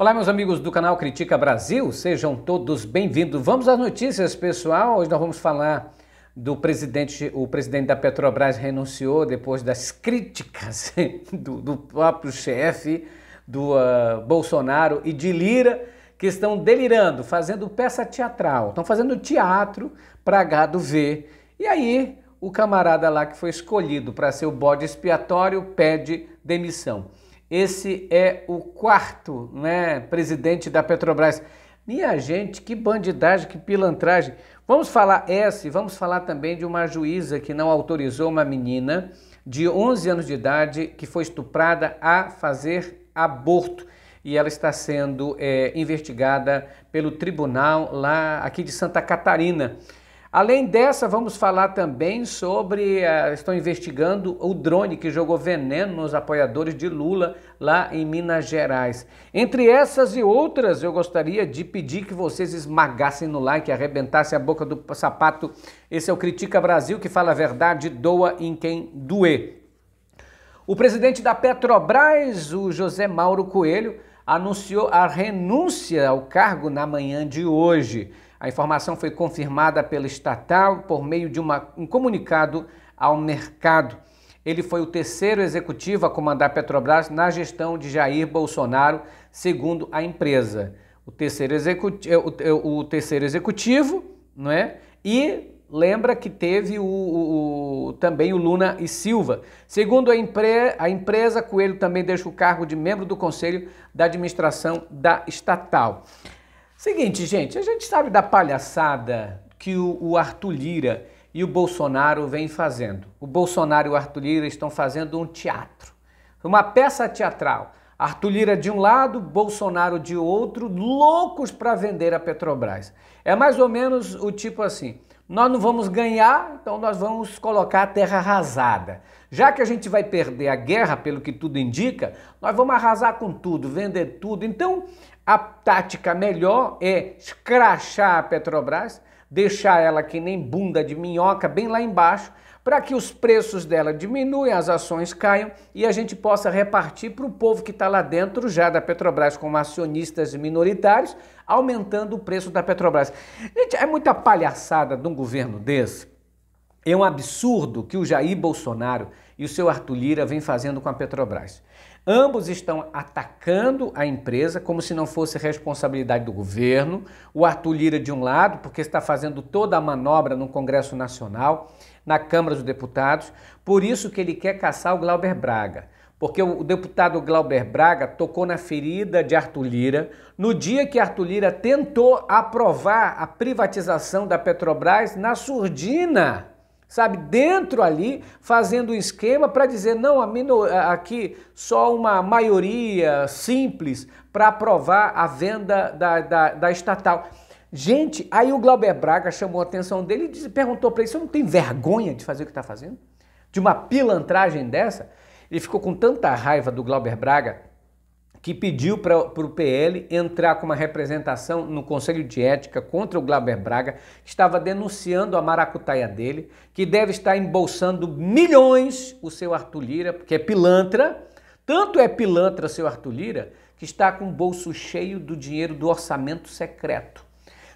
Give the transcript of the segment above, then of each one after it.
Olá, meus amigos do canal Critica Brasil, sejam todos bem-vindos. Vamos às notícias, pessoal. Hoje nós vamos falar do presidente, o presidente da Petrobras renunciou depois das críticas do, do próprio chefe do uh, Bolsonaro e de Lira, que estão delirando, fazendo peça teatral, estão fazendo teatro para gado ver. E aí, o camarada lá que foi escolhido para ser o bode expiatório pede demissão. Esse é o quarto né, presidente da Petrobras. Minha gente, que bandidagem, que pilantragem. Vamos falar essa e vamos falar também de uma juíza que não autorizou uma menina de 11 anos de idade que foi estuprada a fazer aborto. E ela está sendo é, investigada pelo tribunal lá aqui de Santa Catarina. Além dessa, vamos falar também sobre. Uh, estão investigando o drone que jogou veneno nos apoiadores de Lula lá em Minas Gerais. Entre essas e outras, eu gostaria de pedir que vocês esmagassem no like, arrebentassem a boca do sapato. Esse é o Critica Brasil que fala a verdade, doa em quem doer. O presidente da Petrobras, o José Mauro Coelho, anunciou a renúncia ao cargo na manhã de hoje. A informação foi confirmada pela estatal por meio de uma, um comunicado ao mercado. Ele foi o terceiro executivo a comandar Petrobras na gestão de Jair Bolsonaro, segundo a empresa. O terceiro executivo, eh, o, eh, o terceiro executivo não é? E lembra que teve o, o, o, também o Luna e Silva. Segundo a, empre, a empresa, Coelho também deixa o cargo de membro do conselho da administração da estatal. Seguinte, gente, a gente sabe da palhaçada que o, o Arthur Lira e o Bolsonaro vem fazendo. O Bolsonaro e o Arthur Lira estão fazendo um teatro, uma peça teatral. Arthur Lira de um lado, Bolsonaro de outro, loucos para vender a Petrobras. É mais ou menos o tipo assim: nós não vamos ganhar, então nós vamos colocar a terra arrasada. Já que a gente vai perder a guerra, pelo que tudo indica, nós vamos arrasar com tudo, vender tudo. Então, a tática melhor é escrachar a Petrobras, deixar ela que nem bunda de minhoca bem lá embaixo para que os preços dela diminuam, as ações caiam e a gente possa repartir para o povo que está lá dentro já da Petrobras como acionistas minoritários, aumentando o preço da Petrobras. Gente, é muita palhaçada de um governo desse. É um absurdo que o Jair Bolsonaro e o seu Arthur Lira vêm fazendo com a Petrobras. Ambos estão atacando a empresa como se não fosse responsabilidade do governo. O Arthur Lira, de um lado, porque está fazendo toda a manobra no Congresso Nacional, na Câmara dos Deputados, por isso que ele quer caçar o Glauber Braga. Porque o deputado Glauber Braga tocou na ferida de Arthur Lira no dia que Arthur Lira tentou aprovar a privatização da Petrobras na surdina sabe, dentro ali, fazendo um esquema para dizer não, aqui só uma maioria simples para aprovar a venda da, da, da, estatal. Gente, aí o Glauber Braga chamou a atenção dele e perguntou para ele: você não tem vergonha de fazer o que está fazendo? De uma pilantragem dessa? Ele ficou com tanta raiva do Glauber Braga que pediu para o PL entrar com uma representação no Conselho de Ética contra o Glauber Braga, que estava denunciando a maracutaia dele, que deve estar embolsando milhões o seu Arthur Lira, porque é pilantra, tanto é pilantra seu Arthur Lira, que está com o bolso cheio do dinheiro do orçamento secreto.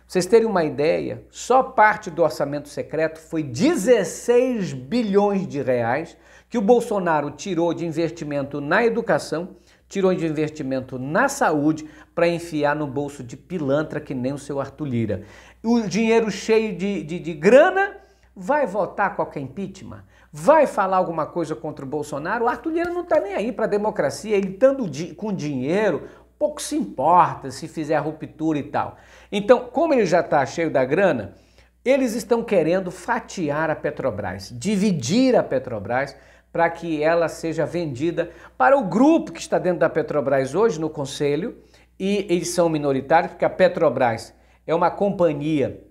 vocês terem uma ideia, só parte do orçamento secreto foi 16 bilhões de reais que o Bolsonaro tirou de investimento na educação tirou de investimento na saúde para enfiar no bolso de pilantra que nem o seu Arthur Lira. O dinheiro cheio de, de, de grana vai votar qualquer impeachment? Vai falar alguma coisa contra o Bolsonaro? O Arthur Lira não está nem aí para a democracia, ele estando di com dinheiro, pouco se importa se fizer ruptura e tal. Então, como ele já está cheio da grana, eles estão querendo fatiar a Petrobras, dividir a Petrobras para que ela seja vendida para o grupo que está dentro da Petrobras hoje no conselho e eles são minoritários porque a Petrobras é uma companhia,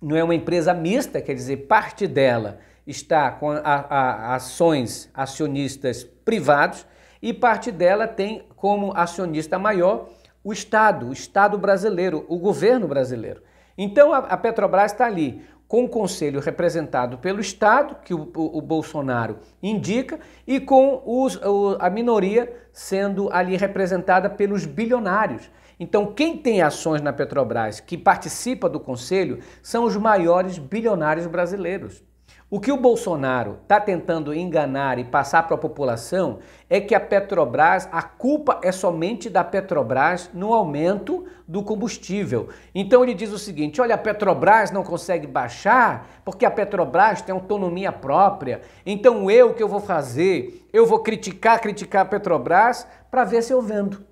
não é uma empresa mista, quer dizer, parte dela está com a, a, ações acionistas privados e parte dela tem como acionista maior o Estado, o Estado brasileiro, o governo brasileiro. Então a, a Petrobras está ali com o conselho representado pelo Estado, que o, o, o Bolsonaro indica, e com os, o, a minoria sendo ali representada pelos bilionários. Então, quem tem ações na Petrobras que participa do conselho são os maiores bilionários brasileiros. O que o Bolsonaro está tentando enganar e passar para a população é que a Petrobras, a culpa é somente da Petrobras no aumento do combustível. Então ele diz o seguinte: olha, a Petrobras não consegue baixar porque a Petrobras tem autonomia própria. Então eu o que eu vou fazer? Eu vou criticar, criticar a Petrobras para ver se eu vendo.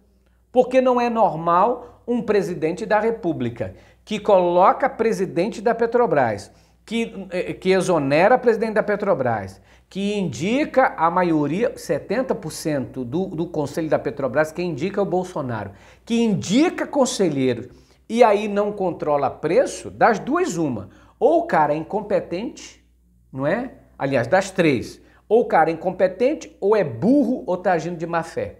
Porque não é normal um presidente da República que coloca presidente da Petrobras que, eh, que exonera presidente da Petrobras, que indica a maioria, 70% do, do conselho da Petrobras, que indica o Bolsonaro, que indica conselheiro e aí não controla preço, das duas, uma. Ou o cara é incompetente, não é? Aliás, das três. Ou o cara é incompetente, ou é burro, ou está agindo de má fé.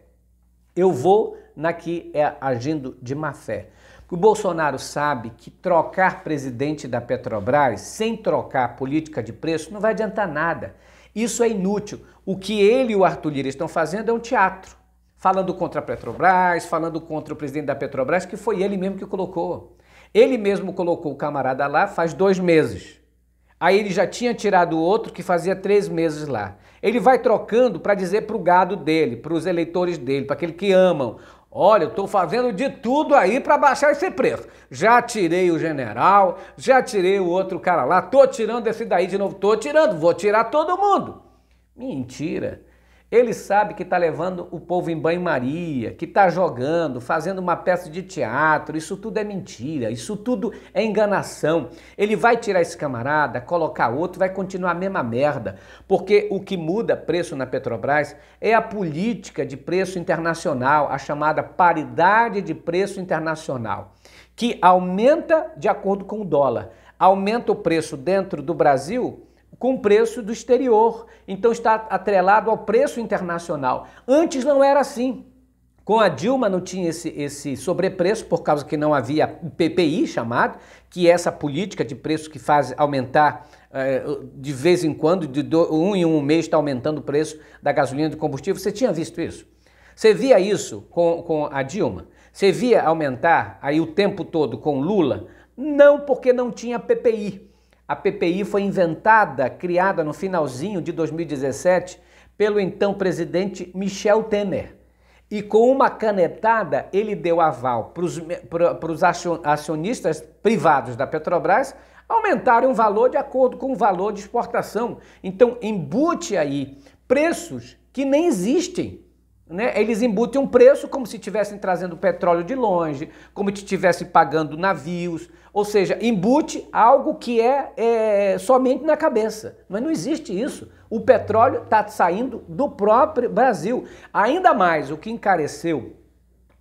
Eu vou na que é agindo de má fé. O Bolsonaro sabe que trocar presidente da Petrobras sem trocar política de preço não vai adiantar nada. Isso é inútil. O que ele e o Arthur Lira estão fazendo é um teatro. Falando contra a Petrobras, falando contra o presidente da Petrobras, que foi ele mesmo que colocou. Ele mesmo colocou o camarada lá faz dois meses. Aí ele já tinha tirado o outro que fazia três meses lá. Ele vai trocando para dizer para o gado dele, para os eleitores dele, para aquele que amam. Olha, eu estou fazendo de tudo aí para baixar esse preço. Já tirei o general, já tirei o outro cara lá, tô tirando esse daí de novo, tô tirando, vou tirar todo mundo. Mentira. Ele sabe que está levando o povo em banho-maria, que está jogando, fazendo uma peça de teatro. Isso tudo é mentira, isso tudo é enganação. Ele vai tirar esse camarada, colocar outro, vai continuar a mesma merda. Porque o que muda preço na Petrobras é a política de preço internacional, a chamada paridade de preço internacional, que aumenta de acordo com o dólar. Aumenta o preço dentro do Brasil com o preço do exterior, então está atrelado ao preço internacional. Antes não era assim. Com a Dilma não tinha esse, esse sobrepreço, por causa que não havia PPI chamado, que é essa política de preço que faz aumentar eh, de vez em quando, de um em um mês está aumentando o preço da gasolina e do combustível. Você tinha visto isso? Você via isso com, com a Dilma? Você via aumentar aí o tempo todo com Lula? Não, porque não tinha PPI. A PPI foi inventada, criada no finalzinho de 2017 pelo então presidente Michel Temer. E com uma canetada, ele deu aval para os acionistas privados da Petrobras aumentarem o valor de acordo com o valor de exportação. Então, embute aí preços que nem existem. Né? Eles embutem um preço como se estivessem trazendo petróleo de longe, como se estivessem pagando navios, ou seja, embute algo que é, é somente na cabeça. Mas não existe isso. O petróleo está saindo do próprio Brasil. Ainda mais, o que encareceu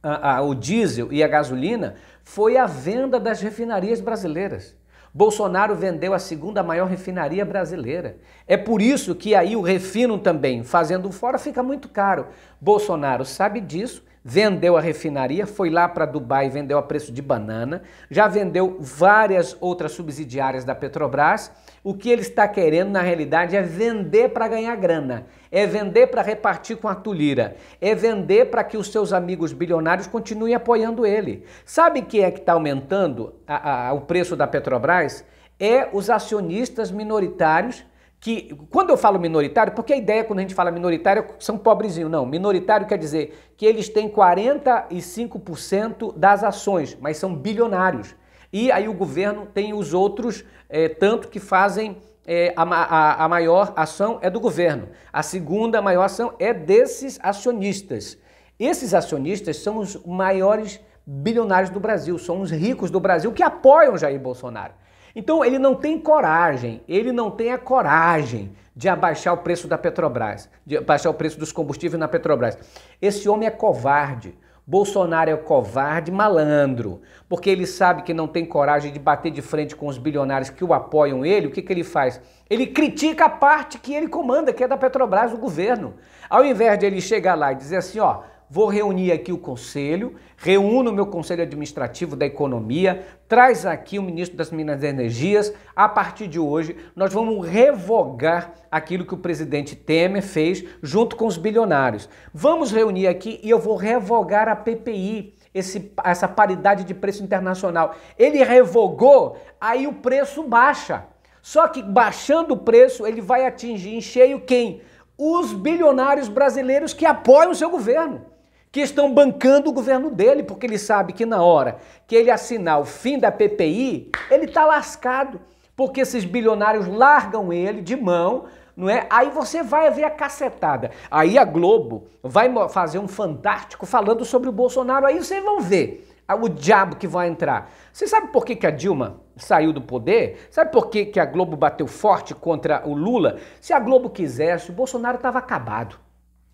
a, a, o diesel e a gasolina foi a venda das refinarias brasileiras. Bolsonaro vendeu a segunda maior refinaria brasileira. É por isso que aí o refino também, fazendo fora, fica muito caro. Bolsonaro sabe disso vendeu a refinaria, foi lá para Dubai e vendeu a preço de banana, já vendeu várias outras subsidiárias da Petrobras. O que ele está querendo, na realidade, é vender para ganhar grana, é vender para repartir com a tulira, é vender para que os seus amigos bilionários continuem apoiando ele. Sabe quem é que está aumentando a, a, o preço da Petrobras? É os acionistas minoritários que quando eu falo minoritário, porque a ideia quando a gente fala minoritário são pobrezinhos não. Minoritário quer dizer que eles têm 45% das ações, mas são bilionários. E aí o governo tem os outros é, tanto que fazem é, a, a, a maior ação é do governo. A segunda maior ação é desses acionistas. Esses acionistas são os maiores bilionários do Brasil, são os ricos do Brasil que apoiam Jair Bolsonaro. Então ele não tem coragem, ele não tem a coragem de abaixar o preço da Petrobras, de abaixar o preço dos combustíveis na Petrobras. Esse homem é covarde. Bolsonaro é covarde, malandro, porque ele sabe que não tem coragem de bater de frente com os bilionários que o apoiam ele, o que, que ele faz? Ele critica a parte que ele comanda, que é da Petrobras, o governo. Ao invés de ele chegar lá e dizer assim, ó, vou reunir aqui o conselho, reúno o meu conselho administrativo da economia, traz aqui o ministro das Minas e Energias. A partir de hoje, nós vamos revogar aquilo que o presidente Temer fez junto com os bilionários. Vamos reunir aqui e eu vou revogar a PPI. Esse, essa paridade de preço internacional. Ele revogou, aí o preço baixa. Só que baixando o preço, ele vai atingir em cheio quem? Os bilionários brasileiros que apoiam o seu governo que estão bancando o governo dele, porque ele sabe que na hora que ele assinar o fim da PPI, ele está lascado, porque esses bilionários largam ele de mão não é? Aí você vai ver a cacetada. Aí a Globo vai fazer um fantástico falando sobre o Bolsonaro. Aí vocês vão ver o diabo que vai entrar. Você sabe por que, que a Dilma saiu do poder? Sabe por que, que a Globo bateu forte contra o Lula? Se a Globo quisesse, o Bolsonaro estava acabado.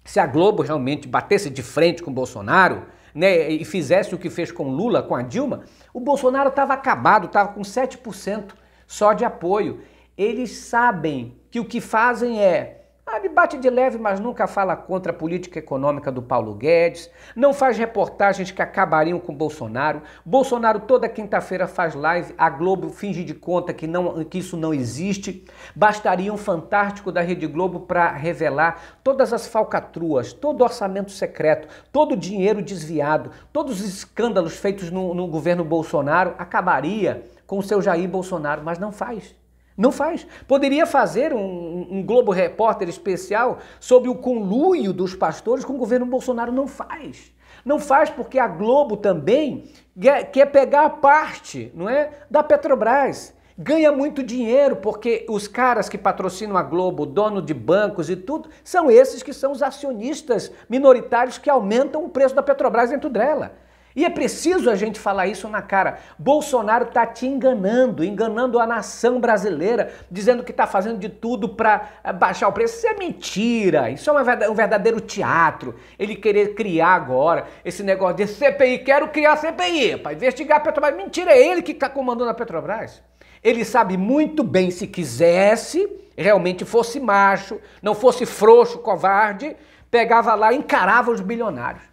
Se a Globo realmente batesse de frente com Bolsonaro, né, e fizesse o que fez com Lula, com a Dilma, o Bolsonaro estava acabado, estava com 7% só de apoio. Eles sabem que o que fazem é ah, bate de leve, mas nunca fala contra a política econômica do Paulo Guedes, não faz reportagens que acabariam com Bolsonaro. Bolsonaro toda quinta-feira faz live, a Globo finge de conta que, não, que isso não existe. Bastaria um fantástico da Rede Globo para revelar todas as falcatruas, todo orçamento secreto, todo o dinheiro desviado, todos os escândalos feitos no, no governo Bolsonaro, acabaria com o seu Jair Bolsonaro, mas não faz. Não faz. Poderia fazer um, um, Globo Repórter especial sobre o conluio dos pastores com o governo Bolsonaro. Não faz. Não faz porque a Globo também quer, quer pegar a parte não é, da Petrobras. Ganha muito dinheiro porque os caras que patrocinam a Globo, dono de bancos e tudo, são esses que são os acionistas minoritários que aumentam o preço da Petrobras dentro dela. E é preciso a gente falar isso na cara. Bolsonaro está te enganando, enganando a nação brasileira, dizendo que está fazendo de tudo para eh, baixar o preço. Isso é mentira, isso é um verdadeiro teatro. Ele querer criar agora esse negócio de CPI, quero criar CPI para investigar a Petrobras. Mentira, é ele que está comandando a Petrobras. Ele sabe muito bem se quisesse, realmente fosse macho, não fosse frouxo, covarde, pegava lá, encarava os bilionários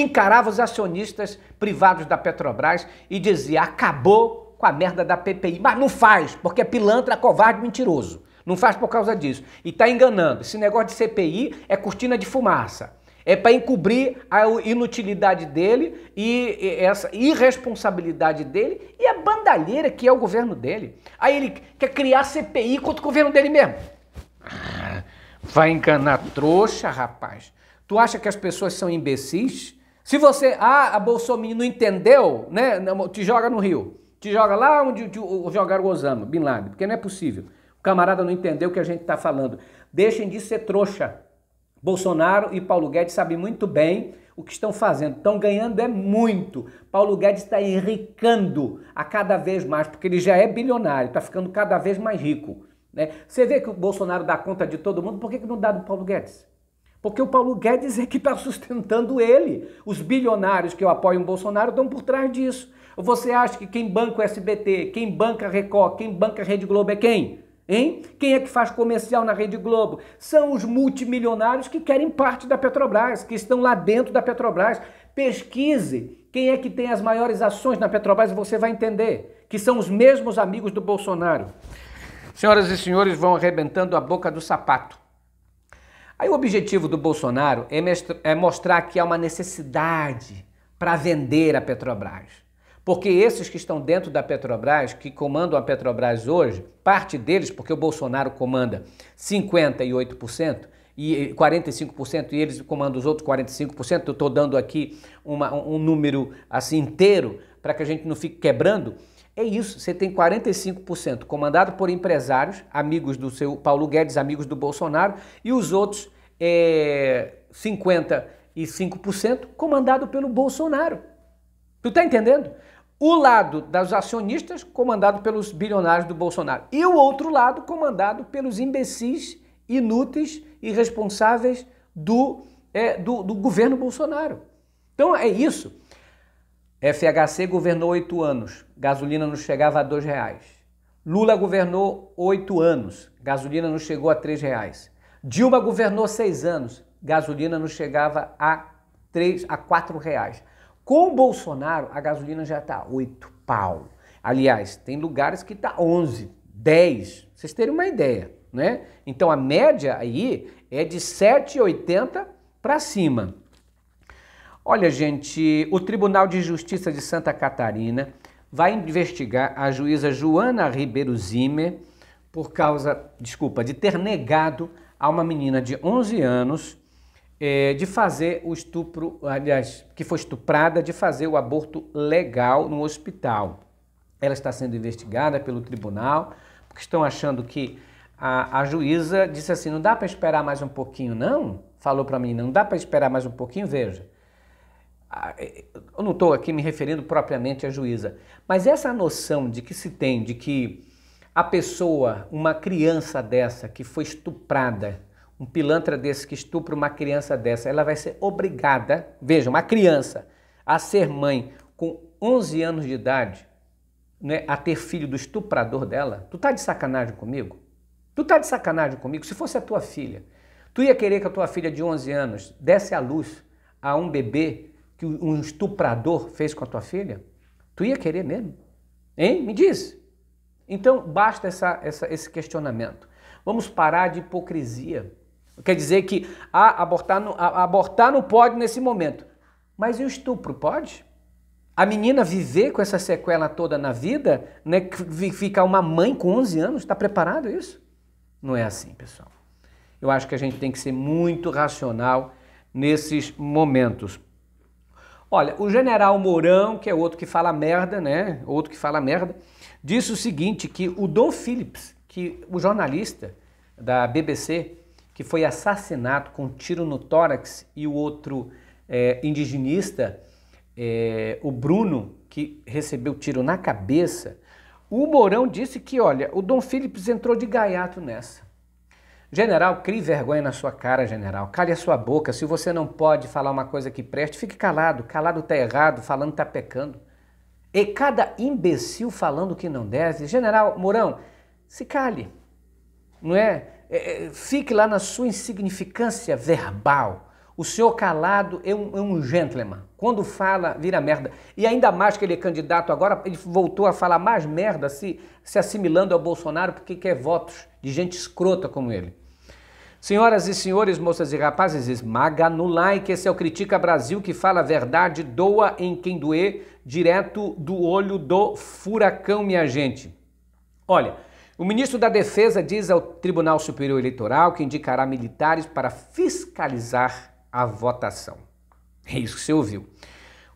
encarava os acionistas privados da Petrobras e dizia: acabou com a merda da PPI. Mas não faz, porque é pilantra, covarde, mentiroso. Não faz por causa disso. E está enganando. Esse negócio de CPI é cortina de fumaça. É para encobrir a inutilidade dele e essa irresponsabilidade dele e a bandalheira que é o governo dele. Aí ele quer criar CPI contra o governo dele mesmo. Ah, vai enganar trouxa, rapaz. Tu acha que as pessoas são imbecis? Se você, ah, a Bolsonaro não entendeu, né? Te joga no Rio. Te joga lá onde te, jogaram o Osama, Bin Laden, porque não é possível. O camarada não entendeu o que a gente está falando. Deixem de ser trouxa. Bolsonaro e Paulo Guedes sabem muito bem o que estão fazendo. Estão ganhando é muito. Paulo Guedes está enricando a cada vez mais, porque ele já é bilionário, está ficando cada vez mais rico. Né? Você vê que o Bolsonaro dá conta de todo mundo, por que, que não dá do Paulo Guedes? Porque o Paulo Guedes é que está sustentando ele. Os bilionários que apoiam o Bolsonaro estão por trás disso. Você acha que quem banca o SBT, quem banca a Record, quem banca a Rede Globo é quem? Hein? Quem é que faz comercial na Rede Globo? São os multimilionários que querem parte da Petrobras, que estão lá dentro da Petrobras. Pesquise quem é que tem as maiores ações na Petrobras e você vai entender que são os mesmos amigos do Bolsonaro. Senhoras e senhores, vão arrebentando a boca do sapato. Aí o objetivo do Bolsonaro é, é mostrar que há uma necessidade para vender a Petrobras. Porque esses que estão dentro da Petrobras, que comandam a Petrobras hoje, parte deles, porque o Bolsonaro comanda 58% e 45% e eles comandam os outros 45%, eu estou dando aqui uma, um número assim inteiro para que a gente não fique quebrando, é isso, você tem 45% comandado por empresários, amigos do seu Paulo Guedes, amigos do Bolsonaro, e os outros é, 55% comandado pelo Bolsonaro. Tu tá entendendo? O lado dos acionistas comandado pelos bilionários do Bolsonaro e o outro lado comandado pelos imbecis, inúteis e responsáveis do, é, do, do governo Bolsonaro. Então é isso. FHC governou oito anos, gasolina não chegava a dois reais. Lula governou oito anos, gasolina não chegou a três reais. Dilma governou seis anos, gasolina não chegava a três a quatro reais. Com Bolsonaro, a gasolina já está oito pau. Aliás, tem lugares que está onze, dez. vocês terem uma ideia, né? Então a média aí é de 7,80 para cima. Olha, gente, o Tribunal de Justiça de Santa Catarina vai investigar a juíza Joana Ribeiro Zimmer por causa, desculpa, de ter negado a uma menina de 11 anos é, de fazer o estupro, aliás, que foi estuprada, de fazer o aborto legal no hospital. Ela está sendo investigada pelo tribunal, porque estão achando que a, a juíza disse assim: não dá para esperar mais um pouquinho, não? Falou para mim: não dá para esperar mais um pouquinho, veja. É, eu não estou aqui me referindo propriamente à juíza, mas essa noção de que se tem de que a pessoa, uma criança dessa que foi estuprada, um pilantra desse que estupra uma criança dessa, ela vai ser obrigada, veja, uma criança, a ser mãe com 11 anos de idade, né, a ter filho do estuprador dela, tu tá de sacanagem comigo? Tu tá de sacanagem comigo? Se fosse a tua filha, tu ia querer que a tua filha de 11 anos desse à luz a um bebê que um estuprador fez com a tua filha? Tu ia querer mesmo? Hein? Me diz. Então, basta essa, essa, esse questionamento. Vamos parar de hipocrisia. Quer dizer que ah, abortar, não, ah, abortar não pode nesse momento. Mas e o estupro? Pode? A menina viver com essa sequela toda na vida, né, ficar uma mãe com 11 anos, está preparado isso? Não é assim, pessoal. Eu acho que a gente tem que ser muito racional nesses momentos. Olha, o general Mourão, que é outro que fala merda, né? Outro que fala merda, disse o seguinte: que o Dom Phillips, que o jornalista da BBC, que foi assassinado com um tiro no tórax, e o outro é, indigenista, é, o Bruno, que recebeu tiro na cabeça, o Mourão disse que, olha, o Dom Phillips entrou de gaiato nessa. General, crie vergonha na sua cara, general. Cale a sua boca. Se você não pode falar uma coisa que preste, fique calado. Calado está errado, falando está pecando. E cada imbecil falando que não deve. General Mourão, se cale. Não é? é? é fique lá na sua insignificância verbal. O senhor calado é um, é um gentleman. Quando fala, vira merda. E ainda mais que ele é candidato agora, ele voltou a falar mais merda se, se assimilando ao Bolsonaro porque quer votos de gente escrota como ele. Senhoras e senhores, moças e rapazes, esmaga no like. Esse é o Critica Brasil que fala a verdade, doa em quem doer, direto do olho do furacão, minha gente. Olha, o ministro da Defesa diz ao Tribunal Superior Eleitoral que indicará militares para fiscalizar a votação. É isso que você ouviu.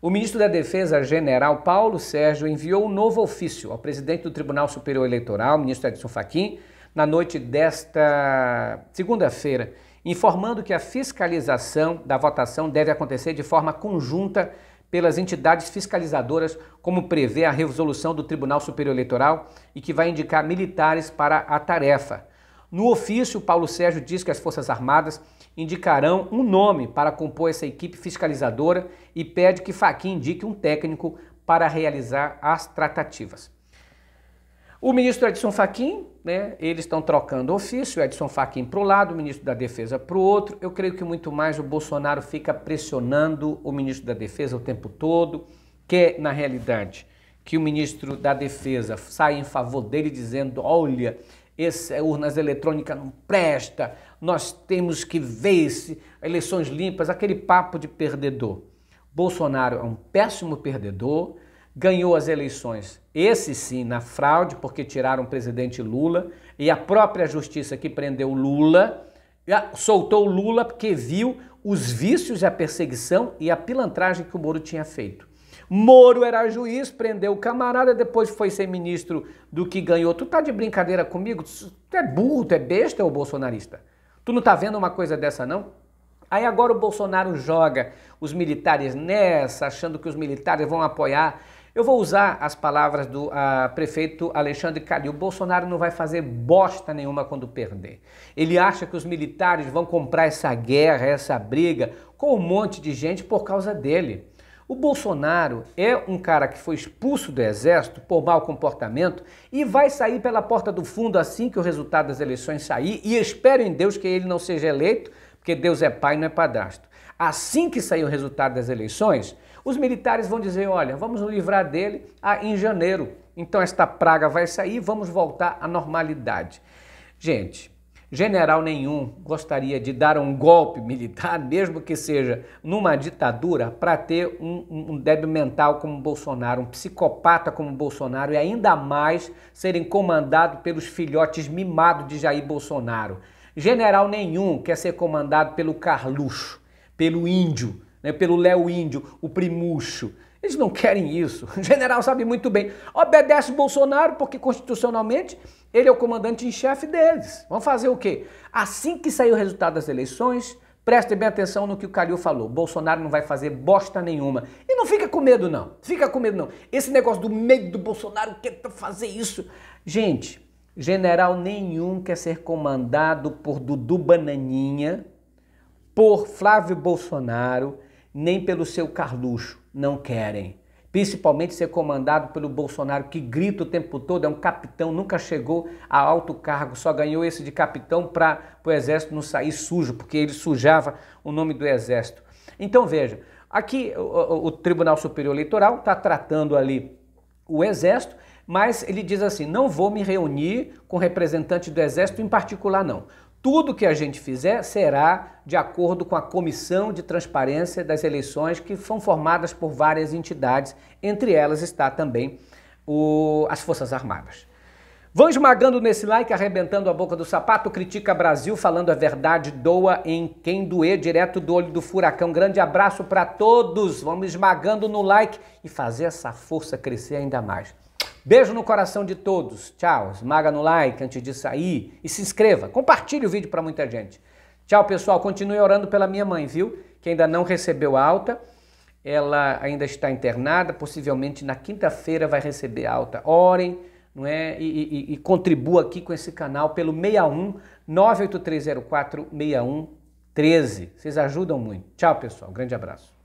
O ministro da Defesa, general Paulo Sérgio, enviou um novo ofício ao presidente do Tribunal Superior Eleitoral, ministro Edson Fachin, na noite desta segunda-feira, informando que a fiscalização da votação deve acontecer de forma conjunta pelas entidades fiscalizadoras, como prevê a resolução do Tribunal Superior Eleitoral e que vai indicar militares para a tarefa. No ofício, Paulo Sérgio diz que as Forças Armadas indicarão um nome para compor essa equipe fiscalizadora e pede que Faquim indique um técnico para realizar as tratativas. O ministro Edson Fachin, né, eles estão trocando ofício, Edson Fachin para um lado, o ministro da Defesa para o outro. Eu creio que muito mais o Bolsonaro fica pressionando o ministro da Defesa o tempo todo, quer, é, na realidade, que o ministro da Defesa saia em favor dele dizendo, olha, esse, é, urnas eletrônicas não presta, nós temos que ver se eleições limpas, aquele papo de perdedor. Bolsonaro é um péssimo perdedor, ganhou as eleições. Esse sim, na fraude, porque tiraram o presidente Lula e a própria justiça que prendeu Lula soltou Lula porque viu os vícios, a perseguição e a pilantragem que o Moro tinha feito. Moro era juiz, prendeu o camarada, depois foi ser ministro do que ganhou. Tu tá de brincadeira comigo? Tu é burro, tu é besta, é bolsonarista. Tu não tá vendo uma coisa dessa, não? Aí agora o Bolsonaro joga os militares nessa, achando que os militares vão apoiar. Eu vou usar as palavras do ah, prefeito Alexandre Calil. Bolsonaro não vai fazer bosta nenhuma quando perder. Ele acha que os militares vão comprar essa guerra, essa briga, com um monte de gente por causa dele. O Bolsonaro é um cara que foi expulso do exército por mau comportamento e vai sair pela porta do fundo assim que o resultado das eleições sair e espero em Deus que ele não seja eleito porque Deus é pai, não é padrasto. Assim que sair o resultado das eleições, os militares vão dizer: olha, vamos livrar dele ah, em janeiro. Então esta praga vai sair, vamos voltar à normalidade. Gente, general nenhum gostaria de dar um golpe militar, mesmo que seja numa ditadura, para ter um, um débil mental como Bolsonaro, um psicopata como Bolsonaro e ainda mais serem comandados pelos filhotes mimados de Jair Bolsonaro. General nenhum quer ser comandado pelo Carluxo, pelo Índio, né, pelo Léo Índio, o Primuxo. Eles não querem isso. O general sabe muito bem. Obedece Bolsonaro porque constitucionalmente ele é o comandante em chefe deles. Vamos fazer o quê? Assim que sair o resultado das eleições, preste bem atenção no que o Calil falou. Bolsonaro não vai fazer bosta nenhuma. E não fica com medo não. Fica com medo não. Esse negócio do medo do Bolsonaro tenta é fazer isso. Gente, General nenhum quer ser comandado por Dudu Bananinha, por Flávio Bolsonaro, nem pelo seu Carluxo. Não querem. Principalmente ser comandado pelo Bolsonaro, que grita o tempo todo, é um capitão, nunca chegou a alto cargo, só ganhou esse de capitão para o exército não sair sujo, porque ele sujava o nome do exército. Então veja, aqui o, o Tribunal Superior Eleitoral está tratando ali o exército mas ele diz assim: não vou me reunir com representante do Exército em particular, não. Tudo que a gente fizer será de acordo com a Comissão de Transparência das Eleições, que são formadas por várias entidades, entre elas está também o, as Forças Armadas. Vão esmagando nesse like, arrebentando a boca do sapato, critica Brasil, falando a verdade, doa em quem doer, direto do olho do furacão. Grande abraço para todos, vamos esmagando no like e fazer essa força crescer ainda mais. Beijo no coração de todos. Tchau. Esmaga no like antes de sair e se inscreva. Compartilhe o vídeo para muita gente. Tchau, pessoal. Continue orando pela minha mãe, viu? Que ainda não recebeu alta. Ela ainda está internada. Possivelmente na quinta-feira vai receber alta. Orem, não é? E, e, e, contribua aqui com esse canal pelo 61 98304 6113. Vocês ajudam muito. Tchau, pessoal. grande abraço.